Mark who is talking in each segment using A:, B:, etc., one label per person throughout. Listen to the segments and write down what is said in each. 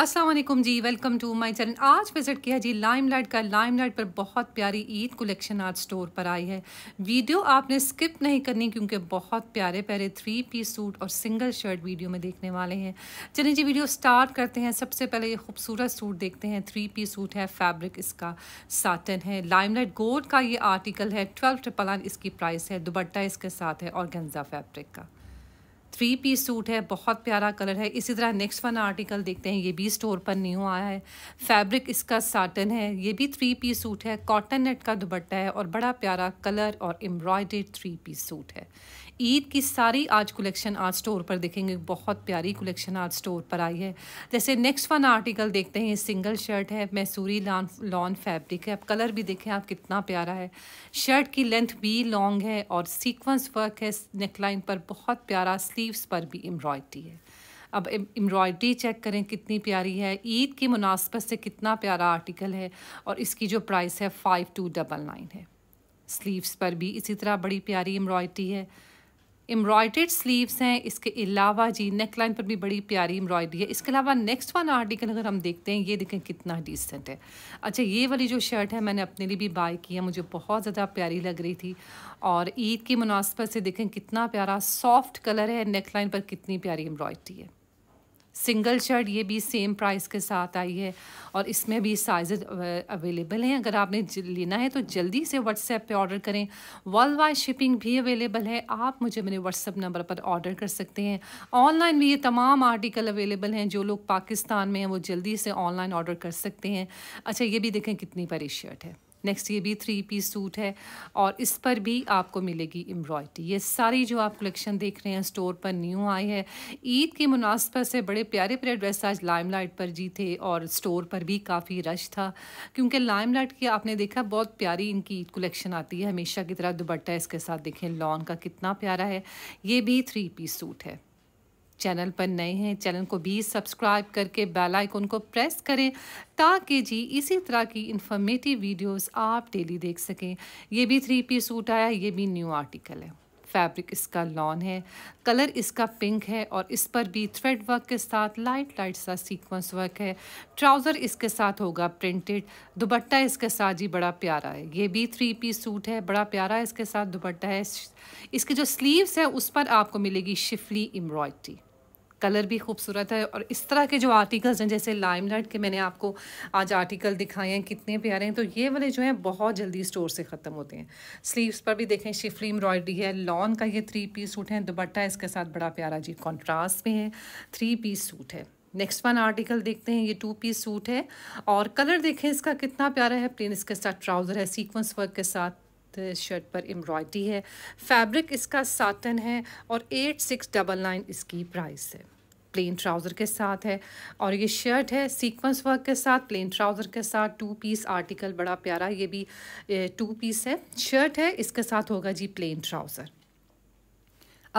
A: Aslam ji welcome to my channel आज visit किया जी लाइम लाइट का लाइम लाइट पर बहुत प्यारी ईद कलेक्शन आज स्टोर पर आई है वीडियो आपने स्किप नहीं करनी क्योंकि बहुत प्यारे प्यारे थ्री पीस सूट और सिंगल शर्ट वीडियो में देखने वाले हैं चलिए जी वीडियो स्टार्ट करते हैं सबसे पहले ये खूबसूरत सूट देखते हैं थ्री पीस सूट है फैब्रिक इसका साटन है लाइम लाइट गोल्ड का ये आर्टिकल है ट्वेल्व ट्रिपल इसकी प्राइस है दुबट्टा इसके साथ है और गंजा फैब्रिक का थ्री पीस सूट है बहुत प्यारा कलर है इसी तरह नेक्स्ट वन आर्टिकल देखते हैं ये भी स्टोर पर न्यू आया है फैब्रिक इसका साटन है ये भी थ्री पीस सूट है कॉटन नेट का दुबट्टा है और बड़ा प्यारा कलर और एम्ब्रॉयडेड थ्री पीस सूट है ईद की सारी आज कलेक्शन आज स्टोर पर देखेंगे बहुत प्यारी कलेक्शन आज स्टोर पर आई है जैसे नेक्स्ट वन आर्टिकल देखते हैं सिंगल शर्ट है मैसूरी लॉन लॉन फैब्रिक है आप कलर भी देखें आप कितना प्यारा है शर्ट की लेंथ भी लॉन्ग है और सीक्वेंस वर्क है नेकलाइन पर बहुत प्यारा स्लीव्स पर भी एम्ब्रॉयडरी है अब एम्ब्रॉयडरी चेक करें कितनी प्यारी है ईद की मुनासबत से कितना प्यारा आर्टिकल है और इसकी जो प्राइस है फ़ाइव टू डबल नाइन है स्लीव्स पर भी इसी तरह बड़ी प्यारी एम्ब्रॉयडरी है एम्ब्रॉयडेड स्लीव्स हैं इसके अलावा जी नेक लाइन पर भी बड़ी प्यारी एम्ब्रॉयडरी है इसके अलावा नेक्स्ट वन आर्टिकल अगर हम देखते हैं ये देखें कितना डिसेंट है अच्छा ये वाली जो शर्ट है मैंने अपने लिए भी बाय की है मुझे बहुत ज़्यादा प्यारी लग रही थी और ईद की मुनासबत से देखें कितना प्यारा सॉफ्ट कलर है नेक लाइन पर कितनी प्यारी एम्ब्रॉयडरी है सिंगल शर्ट ये भी सेम प्राइस के साथ आई है और इसमें भी साइजेज अवेलेबल uh, हैं अगर आपने लेना है तो जल्दी से व्हाट्सएप पे ऑर्डर करें वर्ल्ड वाइड शिपिंग भी अवेलेबल है आप मुझे मेरे व्हाट्सएप नंबर पर ऑर्डर कर सकते हैं ऑनलाइन भी ये तमाम आर्टिकल अवेलेबल हैं जो लोग पाकिस्तान में हैं वो जल्दी से ऑनलाइन ऑर्डर कर सकते हैं अच्छा ये भी देखें कितनी बड़ी शर्ट है नेक्स्ट ये भी थ्री पीस सूट है और इस पर भी आपको मिलेगी एम्ब्रॉयडरी ये सारी जो आप कलेक्शन देख रहे हैं स्टोर पर न्यू आई है ईद की मुनासबत से बड़े प्यारे प्यारे ड्रेस आज लाइमलाइट पर जी थे और स्टोर पर भी काफ़ी रश था क्योंकि लाइमलाइट की आपने देखा बहुत प्यारी इनकी ईद कलेक्शन आती है हमेशा की तरह दुबट्टा इसके साथ देखें लॉन का कितना प्यारा है ये भी थ्री पीस सूट है चैनल पर नए हैं चैनल को भी सब्सक्राइब करके बेल आइकन को प्रेस करें ताकि जी इसी तरह की इंफॉर्मेटिव वीडियोस आप डेली देख सकें ये भी थ्री पी सूट आया ये भी न्यू आर्टिकल है फैब्रिक इसका लॉन है कलर इसका पिंक है और इस पर भी थ्रेड वर्क के साथ लाइट लाइट सा सीक्वेंस वर्क है ट्राउज़र इसके साथ होगा प्रिंटेड दुपट्टा इसके साथ जी बड़ा प्यारा है ये भी थ्री पीस सूट है बड़ा प्यारा है इसके साथ दुपट्टा है इसके जो स्लीव्स है उस पर आपको मिलेगी शिफली एम्ब्रॉयड्री कलर भी खूबसूरत है और इस तरह के जो आर्टिकल्स हैं जैसे लाइम लाइट के मैंने आपको आज आर्टिकल दिखाए हैं कितने प्यारे हैं तो ये वाले जो हैं बहुत जल्दी स्टोर से ख़त्म होते हैं स्लीव्स पर भी देखें शिफली एम्ब्रॉयडरी है लॉन का ये थ्री पीस सूट है दुपट्टा इसके साथ बड़ा प्यारा जी कॉन्ट्रास्ट में है थ्री पीस सूट है नेक्स्ट वन आर्टिकल देखते हैं ये टू पीस सूट है और कलर देखें इसका कितना प्यारा है प्लेन इसके साथ ट्राउज़र है सीक्वेंस वर्क के साथ शर्ट पर एम्ब्रॉयडरी है फैब्रिक इसका साटन है और एट सिक्स डबल नाइन इसकी प्राइस है प्लेन ट्राउज़र के साथ है और ये शर्ट है सीक्वेंस वर्क के साथ प्लेन ट्राउज़र के साथ टू पीस आर्टिकल बड़ा प्यारा ये भी टू पीस है शर्ट है इसके साथ होगा जी प्लेन ट्राउज़र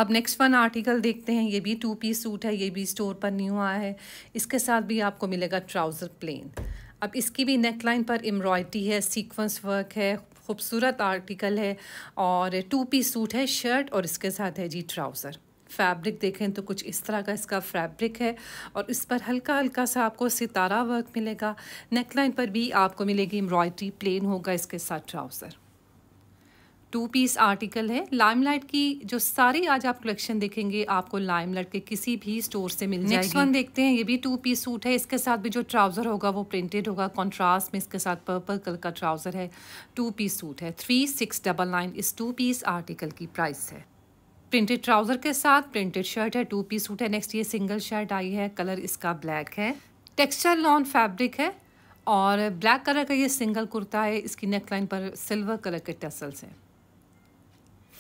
A: अब नेक्स्ट वन आर्टिकल देखते हैं ये भी टू पीस सूट है ये भी स्टोर पर न्यू आया है इसके साथ भी आपको मिलेगा ट्राउज़र प्लेन अब इसकी भी नेक लाइन पर एम्ब्रॉयडरी है सीक्वेंस वर्क है खूबसूरत आर्टिकल है और टू पीस सूट है शर्ट और इसके साथ है जी ट्राउज़र फैब्रिक देखें तो कुछ इस तरह का इसका फैब्रिक है और इस पर हल्का हल्का सा आपको सितारा वर्क मिलेगा नेकलाइन पर भी आपको मिलेगी एम्ब्रॉयड्री प्लेन होगा इसके साथ ट्राउज़र टू पीस आर्टिकल है लाइमलाइट की जो सारी आज आप कलेक्शन देखेंगे आपको लाइमलाइट के किसी भी स्टोर से मिल जाएगी नेक्स्ट वन देखते हैं ये भी टू पीस सूट है इसके साथ भी जो ट्राउज़र होगा वो प्रिंटेड होगा कॉन्ट्रास्ट में इसके साथ पर्पल कलर का ट्राउज़र है टू पीस सूट है थ्री सिक्स डबल नाइन इस टू पीस आर्टिकल की प्राइस है प्रिंटेड ट्राउज़र के साथ प्रिंटेड शर्ट है टू पीस सूट है नेक्स्ट ये सिंगल शर्ट आई है कलर इसका ब्लैक है टेक्सचर लॉन फैब्रिक है और ब्लैक कलर का ये सिंगल कुर्ता है इसकी नेक लाइन पर सिल्वर कलर के टसल्स हैं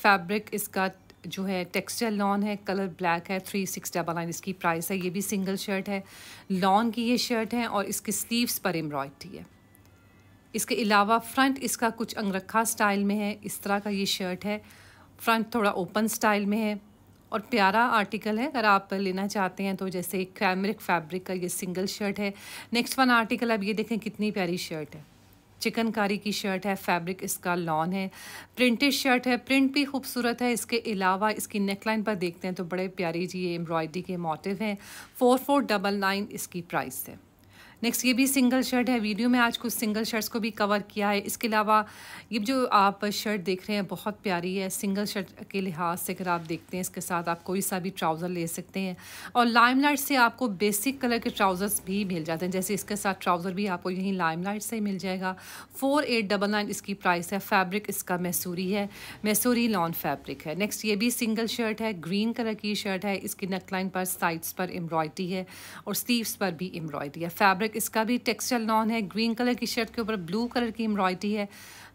A: फैब्रिक इसका जो है टेक्सचर लॉन है कलर ब्लैक है थ्री सिक्स डबल नाइन इसकी प्राइस है ये भी सिंगल शर्ट है लॉन की ये शर्ट है और इसके स्लीव्स पर एम्ब्रॉयडरी है इसके अलावा फ्रंट इसका कुछ अंगरखा स्टाइल में है इस तरह का ये शर्ट है फ्रंट थोड़ा ओपन स्टाइल में है और प्यारा आर्टिकल है अगर आप लेना चाहते हैं तो जैसे कैमरिक फैब्रिक का ये सिंगल शर्ट है नेक्स्ट वन आर्टिकल अब ये देखें कितनी प्यारी शर्ट है चिकनकारी की शर्ट है फैब्रिक इसका लॉन है प्रिंटेड शर्ट है प्रिंट भी खूबसूरत है इसके अलावा इसकी नेकलाइन पर देखते हैं तो बड़े प्यारी जी ये एम्ब्रॉयडरी के मोटिव हैं फोर फोर डबल नाइन इसकी प्राइस है नेक्स्ट ये भी सिंगल शर्ट है वीडियो में आज कुछ सिंगल शर्ट्स को भी कवर किया है इसके अलावा ये जो आप शर्ट देख रहे हैं बहुत प्यारी है सिंगल शर्ट के लिहाज से अगर आप देखते हैं इसके साथ आप कोई सा भी ट्राउज़र ले सकते हैं और लाइम से आपको बेसिक कलर के ट्राउज़र्स भी मिल जाते हैं जैसे इसके साथ ट्राउज़र भी आपको यहीं लाइम से मिल जाएगा फोर एट डबल नाइन इसकी प्राइस है फैब्रिक इसका मैसूरी है मैसूरी लॉन फैब्रिक है नेक्स्ट ये भी सिंगल शर्ट है ग्रीन कलर की शर्ट है इसकी नेकलाइन पर साइड्स पर एम्ब्रॉयडरी है और स्लीव्स पर भी एम्ब्रॉयडरी है फैब्रिक वर्क इसका भी टेक्सचर लॉन है ग्रीन कलर की शर्ट के ऊपर ब्लू कलर की एम्ब्रॉयडरी है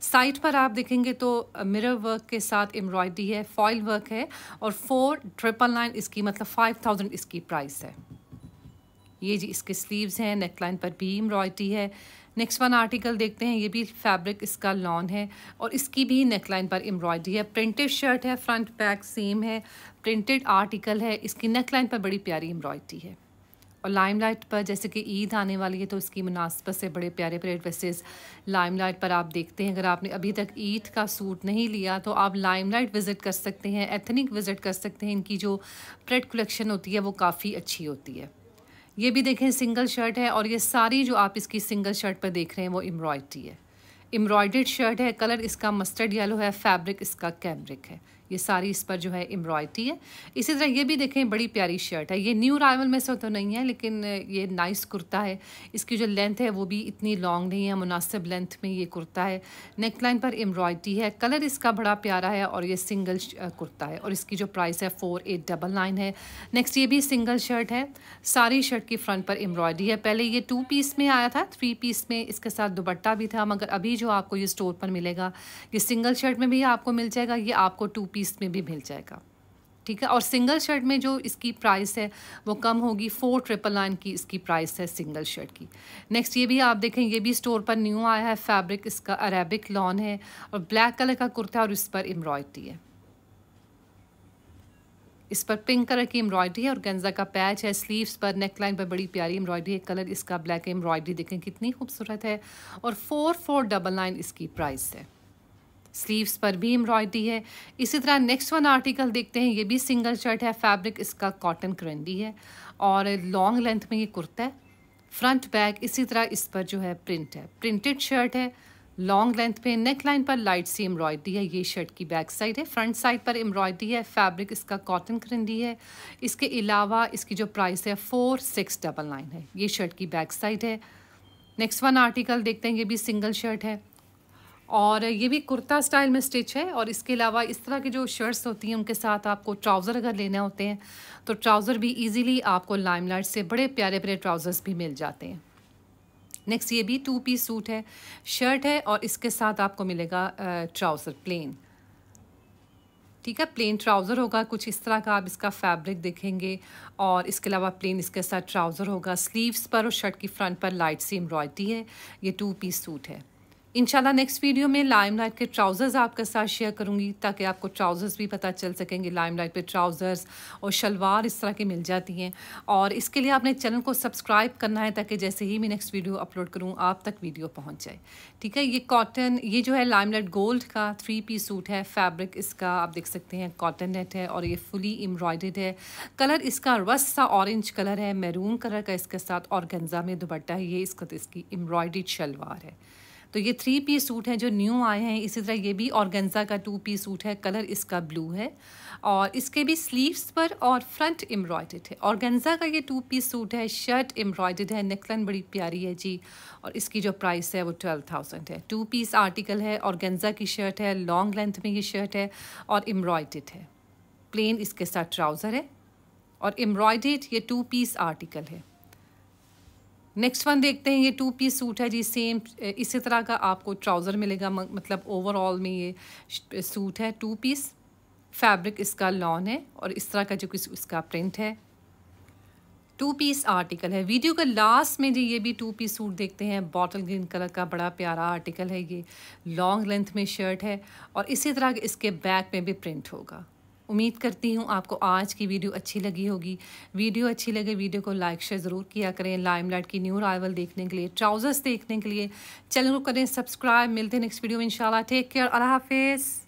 A: साइड पर आप देखेंगे तो मिरर वर्क के साथ एम्ब्रॉयडरी है फॉइल वर्क है और फोर ट्रिपल नाइन इसकी मतलब फाइव थाउजेंड इसकी प्राइस है ये जी इसके स्लीव्स हैं नेकलाइन पर भी एम्ब्रॉयडरी है नेक्स्ट वन आर्टिकल देखते हैं ये भी फैब्रिक इसका लॉन है और इसकी भी नेकलाइन पर एम्ब्रॉयडरी है प्रिंटेड शर्ट है फ्रंट बैक सेम है प्रिंटेड आर्टिकल है इसकी नेकलाइन पर बड़ी प्यारी एम्ब्रॉयडरी है और लाइमलाइट पर जैसे कि ईद आने वाली है तो उसकी मुनासबत से बड़े प्यारे प्यारे ड्रेसेस लाइमलाइट पर आप देखते हैं अगर आपने अभी तक ईद का सूट नहीं लिया तो आप लाइमलाइट विज़िट कर सकते हैं एथनिक विज़िट कर सकते हैं इनकी जो प्रेड कलेक्शन होती है वो काफ़ी अच्छी होती है ये भी देखें सिंगल शर्ट है और ये सारी जो आप इसकी सिंगल शर्ट पर देख रहे हैं वो एम्ब्रॉयड्री है एम्ब्रॉयडर्ड शर्ट है कलर इसका मस्टर्ड येलो है फैब्रिक इसका कैमरिक है ये सारी इस पर जो है एम्ब्रॉयड्री है इसी तरह ये भी देखें बड़ी प्यारी शर्ट है ये न्यू रावल में से तो नहीं है लेकिन ये नाइस कुर्ता है इसकी जो लेंथ है वो भी इतनी लॉन्ग नहीं है मुनासिब लेंथ में ये कुर्ता है नेक लाइन पर एम्ब्रॉयड्री है कलर इसका बड़ा प्यारा है और ये सिंगल कुर्ता है और इसकी जो प्राइस है फ़ोर एट डबल नाइन है नेक्स्ट ये भी सिंगल शर्ट है सारी शर्ट की फ्रंट पर एम्ब्रॉयड्री है पहले ये टू पीस में आया था थ्री पीस में इसके साथ दुपट्टा भी था मगर अभी जो आपको ये स्टोर पर मिलेगा ये सिंगल शर्ट में भी आपको मिल जाएगा ये आपको टू पीस में भी मिल जाएगा ठीक है और सिंगल शर्ट में जो इसकी प्राइस है वो कम होगी फोर ट्रिपल नाइन की इसकी प्राइस है सिंगल शर्ट की नेक्स्ट ये भी आप देखें ये भी स्टोर पर न्यू आया है फैब्रिक इसका अरेबिक लॉन है और ब्लैक कलर का कुर्ता और इस पर एम्ब्रॉयड्री है इस पर पिंक कलर की एम्ब्रॉयडरी है और गेंजा का पैच है स्लीव्स पर नेकलाइन पर बड़ी प्यारी एम्ब्रॉयडरी है कलर इसका ब्लैक एम्ब्रॉयडरी देखें कितनी खूबसूरत है और फोर फोर डबल नाइन इसकी प्राइस है स्लीव्स पर भी एम्ब्रॉयडरी है इसी तरह नेक्स्ट वन आर्टिकल देखते हैं ये भी सिंगल शर्ट है फैब्रिक इसका कॉटन क्रेंडी है और लॉन्ग लेंथ में ये कुर्ता है फ्रंट बैक इसी तरह इस पर जो है प्रिंट है प्रिंटेड शर्ट है लॉन्ग लेंथ पे नेक लाइन पर लाइट सी एम्ब्रॉयडरी है ये शर्ट की बैक साइड है फ्रंट साइड पर एम्ब्रॉयडरी है फैब्रिक इसका कॉटन करंडी है इसके अलावा इसकी जो प्राइस है फोर सिक्स डबल नाइन है ये शर्ट की बैक साइड है नेक्स्ट वन आर्टिकल देखते हैं ये भी सिंगल शर्ट है और ये भी कुर्ता स्टाइल में स्टिच है और इसके अलावा इस तरह की जो शर्ट्स होती हैं उनके साथ आपको ट्राउज़र अगर लेने होते हैं तो ट्राउज़र भी इजीली आपको लाइट से बड़े प्यारे प्यारे ट्राउज़र्स भी मिल जाते हैं नेक्स्ट ये भी टू पीस सूट है शर्ट है और इसके साथ आपको मिलेगा ट्राउज़र प्लेन ठीक है प्लेन ट्राउज़र होगा कुछ इस तरह का आप इसका फैब्रिक देखेंगे और इसके अलावा प्लेन इसके साथ ट्राउज़र होगा स्लीव्स पर और शर्ट की फ्रंट पर लाइट सी एम्ब्रॉयडरी है ये टू पीस सूट है इंशाल्लाह नेक्स्ट वीडियो में लाइम लाइट के ट्राउज़र्स आपके साथ शेयर करूँगी ताकि आपको ट्राउज़र्स भी पता चल सकेंगे लाइम लाइट पर ट्राउज़र्स और शलवार इस तरह की मिल जाती हैं और इसके लिए आपने चैनल को सब्सक्राइब करना है ताकि जैसे ही मैं नेक्स्ट वीडियो अपलोड करूँ आप तक वीडियो पहुँच जाए ठीक है ये कॉटन ये जो है लाइम लाइट गोल्ड का थ्री पी सूट है फैब्रिक इसका आप देख सकते हैं कॉटन नेट है और ये फुली एम्ब्रॉयड है कलर इसका रस सा ऑरेंज कलर है मैरून कलर का इसके साथ और गंजा में दुपट्टा है ये इसका इसकी एम्ब्रॉयड शलवार है तो ये थ्री पीस सूट हैं जो न्यू आए हैं इसी तरह ये भी ऑर्गेन्जा का टू पीस सूट है कलर इसका ब्लू है और इसके भी स्लीव्स पर और फ्रंट एम्ब्रॉयड है ऑर्गेन्जा का ये टू पीस सूट है शर्ट एम्ब्रॉयड है नेकलाइन बड़ी प्यारी है जी और इसकी जो प्राइस है वो ट्वेल्व थाउजेंड है टू पीस आर्टिकल है ऑर्गेन्जा की शर्ट है लॉन्ग लेंथ में ये शर्ट है और एम्ब्रॉयड है प्लेन इसके साथ ट्राउज़र है और एम्ब्रॉयड ये टू पीस आर्टिकल है नेक्स्ट वन देखते हैं ये टू पीस सूट है जी सेम इसी तरह का आपको ट्राउज़र मिलेगा मतलब ओवरऑल में ये सूट है टू पीस फैब्रिक इसका लॉन है और इस तरह का जो कुछ इसका प्रिंट है टू पीस आर्टिकल है वीडियो के लास्ट में जी ये भी टू पीस सूट देखते हैं बॉटल ग्रीन कलर का बड़ा प्यारा आर्टिकल है ये लॉन्ग लेंथ में शर्ट है और इसी तरह इसके बैक में भी प्रिंट होगा उम्मीद करती हूँ आपको आज की वीडियो अच्छी लगी होगी वीडियो अच्छी लगे वीडियो को लाइक शेयर ज़रूर किया करें लाइमलाइट की न्यू राइवल देखने के लिए ट्राउज़र्स देखने के लिए चैनल को करें सब्सक्राइब मिलते हैं नेक्स्ट वीडियो में इंशाल्लाह टेक केयर अल्लाह हाफिज़